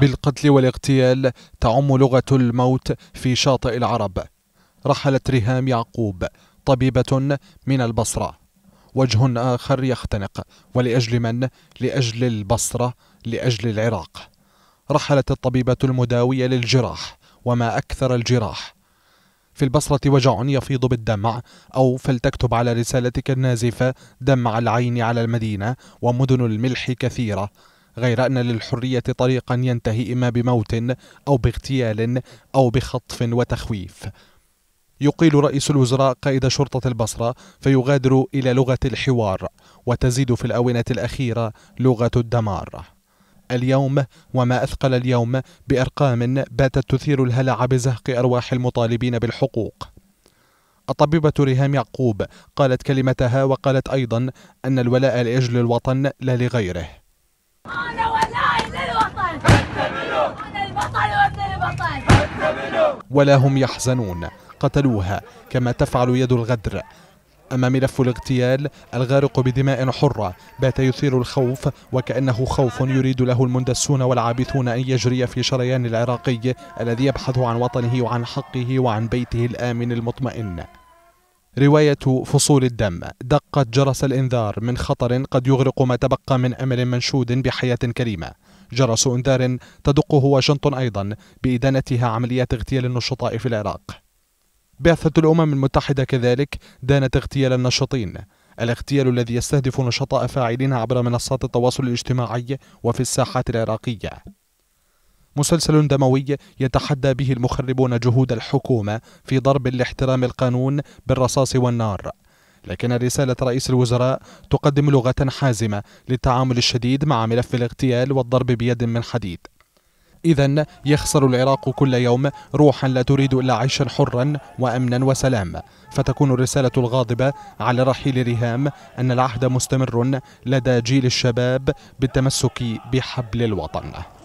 بالقتل والاغتيال تعم لغة الموت في شاطئ العرب رحلت ريهام يعقوب طبيبة من البصرة وجه آخر يختنق ولأجل من؟ لأجل البصرة لأجل العراق رحلت الطبيبة المداوية للجراح وما أكثر الجراح في البصرة وجع يفيض بالدمع أو فلتكتب على رسالتك النازفة دمع العين على المدينة ومدن الملح كثيرة غير أن للحرية طريقا ينتهي إما بموت أو باغتيال أو بخطف وتخويف يقيل رئيس الوزراء قائد شرطة البصرة فيغادر إلى لغة الحوار وتزيد في الآونة الأخيرة لغة الدمار اليوم وما أثقل اليوم بأرقام باتت تثير الهلع بزهق أرواح المطالبين بالحقوق الطبيبة ريهام يعقوب قالت كلمتها وقالت أيضا أن الولاء لأجل الوطن لا لغيره أنا ولاي للوطن أنا البطل وابن البطل ولا هم يحزنون قتلوها كما تفعل يد الغدر أما ملف الاغتيال الغارق بدماء حرة بات يثير الخوف وكأنه خوف يريد له المندسون والعابثون أن يجري في شريان العراقي الذي يبحث عن وطنه وعن حقه وعن بيته الآمن المطمئن رواية فصول الدم دقت جرس الإنذار من خطر قد يغرق ما تبقى من أمل منشود بحياة كريمة جرس إنذار تدقه واشنطن أيضا بإدانتها عمليات اغتيال النشطاء في العراق بعثة الأمم المتحدة كذلك دانت اغتيال النشطين الاغتيال الذي يستهدف نشطاء فاعلين عبر منصات التواصل الاجتماعي وفي الساحات العراقية مسلسل دموي يتحدى به المخربون جهود الحكومة في ضرب لاحترام القانون بالرصاص والنار لكن رسالة رئيس الوزراء تقدم لغة حازمة للتعامل الشديد مع ملف الاغتيال والضرب بيد من حديد إذا يخسر العراق كل يوم روحا لا تريد إلا عيشا حرا وأمنا وسلام فتكون الرسالة الغاضبة على رحيل ريهام أن العهد مستمر لدى جيل الشباب بالتمسك بحبل الوطن